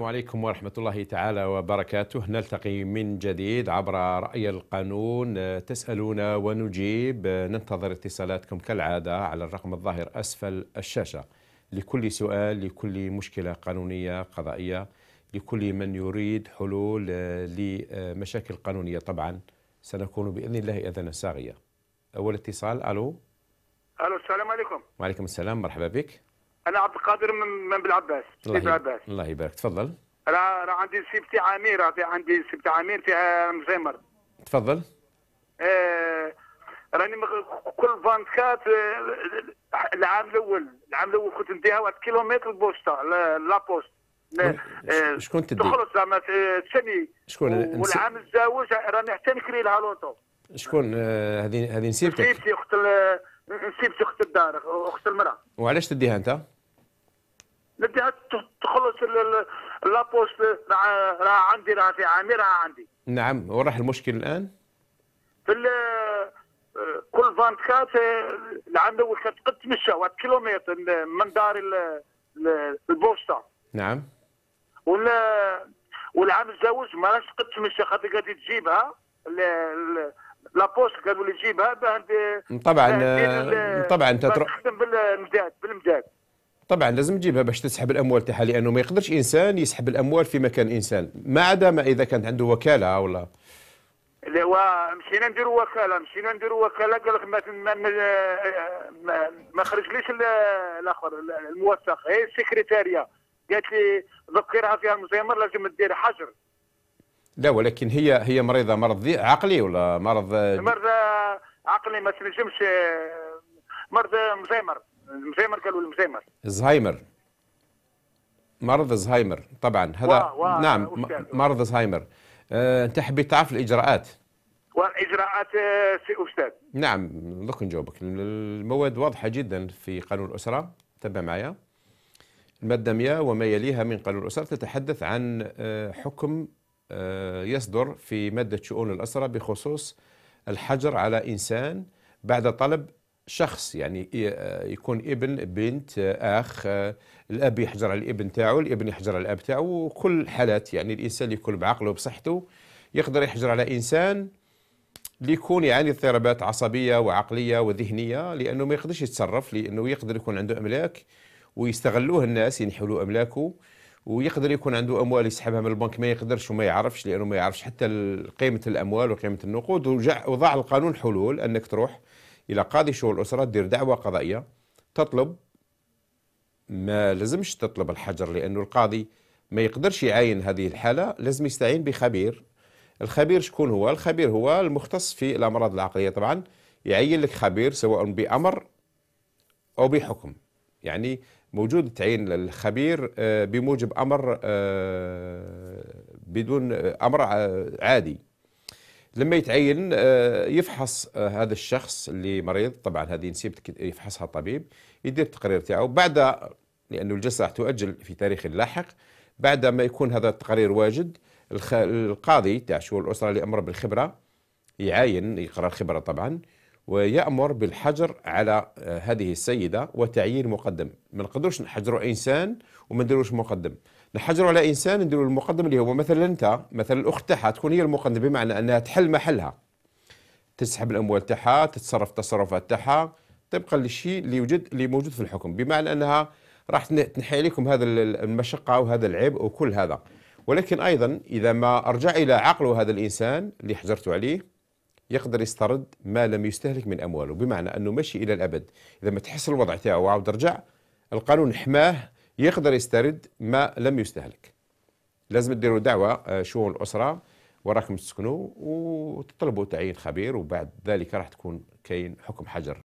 السلام عليكم ورحمة الله تعالى وبركاته نلتقي من جديد عبر رأي القانون تسألون ونجيب ننتظر اتصالاتكم كالعادة على الرقم الظاهر أسفل الشاشة لكل سؤال لكل مشكلة قانونية قضائية لكل من يريد حلول آه، لمشاكل قانونية طبعا سنكون بإذن الله إذن ساغية أول اتصال ألو ألو السلام عليكم وعليكم السلام مرحبا بك انا عبد القادر من من بالعباس سيد العباس الله يبارك تفضل راه راه عندي سبتي عامير في عندي سبتي عامير فيها مزمر تفضل آه راني مغ... كل فانكات آه، العام الاول العام الاول كنت نديها واحد كيلومتر البوسطه لا بوست آه، شكون تدي؟ تخلص زعما تسني شكون والعام الزاوج راني حتى نكري لها لوطو شكون آه، هذه هذه نسيبتك؟ نسيبتي اخت نسيبتي اخت الدار اخت المراه وعلاش تديها انت؟ بدها تخلص لابوست راه عندي راه في عامي راه عندي نعم وين راح المشكل الان؟ في كل 24 العام الاول كانت قد تمشى واحد كيلومتر من دار البوسطه نعم ولا والعام الزوج ما راش قد تمشى خاطر قاعد تجيبها لابوست قالوا لي جيبها طبعا طبعا انت تخدم بالمداد بالمداد طبعا لازم تجيبها باش تسحب الاموال تاعها لانه ما يقدرش انسان يسحب الاموال في مكان انسان ما عدا ما اذا كانت عنده وكاله ولا لا مشينا نديروا وكاله مشينا نديروا وكاله قال لك ما ما ما, ما خرجليش الاخر الموثق هي السكرتاريه قالت لي ذكرها فيها المزيمر لازم تدير حجر لا ولكن هي هي مريضه مرض عقلي ولا مرض مرض عقلي ما تنجمش مرض مزيمر المزامر قالوا المزامر الزهايمر مرض الزهايمر طبعا هذا وا وا نعم أستاذ. مرض الزهايمر أه انت حبيت تعرف الاجراءات والاجراءات آه، سي استاذ نعم دوك نجاوبك المواد واضحه جدا في قانون الاسره تبع معايا الماده 100 وما يليها من قانون الاسره تتحدث عن آه، حكم آه، يصدر في ماده شؤون الاسره بخصوص الحجر على انسان بعد طلب شخص يعني آه، يكون ابن بنت آه، اخ آه، الاب يحجر على الابن تاعو الابن يحجر على الاب تاعو وكل حالات يعني الانسان اللي يكون بعقله وبصحته يقدر يحجر على انسان اللي يكون يعاني اضطرابات عصبيه وعقليه وذهنيه لانه ما يقدرش يتصرف لانه يقدر يكون عنده املاك ويستغلوه الناس ينحلوا املاكه ويقدر يكون عنده اموال يسحبها من البنك ما يقدرش وما يعرفش لانه ما يعرفش حتى قيمه الاموال وقيمه النقود وضاع القانون حلول انك تروح الى قاضي شؤون الاسره دير دعوه قضائيه تطلب ما لازمش تطلب الحجر لانه القاضي ما يقدرش يعاين هذه الحاله لازم يستعين بخبير الخبير شكون هو الخبير هو المختص في الامراض العقليه طبعا يعين لك خبير سواء بامر او بحكم يعني موجود تعين الخبير آه، بموجب امر آه، بدون آه، امر عادي لما يتعين آه، يفحص آه، هذا الشخص اللي مريض طبعا هذه نسيب يفحصها الطبيب يدير التقرير تاعه بعد لانه الجلسه راح تؤجل في تاريخ لاحق بعد ما يكون هذا التقرير واجد القاضي تاع شؤون الاسره اللي امر بالخبره يعاين يقرا الخبره طبعا ويأمر بالحجر على آه، هذه السيدة وتعيين مقدم ما نقدروش نحجروا إنسان وما نديروش مقدم نحجروا على إنسان نديروا المقدم اللي هو مثلا أنت مثلا الأخت تاعها تكون هي المقدم بمعنى أنها تحل محلها تسحب الأموال تاعها تتصرف تصرفات تاعها طبقا للشيء اللي يوجد اللي موجود في الحكم بمعنى أنها راح تنحي عليكم هذا المشقة وهذا العبء وكل هذا ولكن أيضا إذا ما أرجع إلى عقله هذا الإنسان اللي حجرته عليه يقدر يسترد ما لم يستهلك من امواله بمعنى انه مشي الى الابد اذا ما تحس الوضع تاعه وعاود رجع القانون حماه يقدر يسترد ما لم يستهلك لازم تديروا دعوه آه، شؤون الاسره وراكم تسكنوا وتطلبوا تعيين خبير وبعد ذلك راح تكون كاين حكم حجر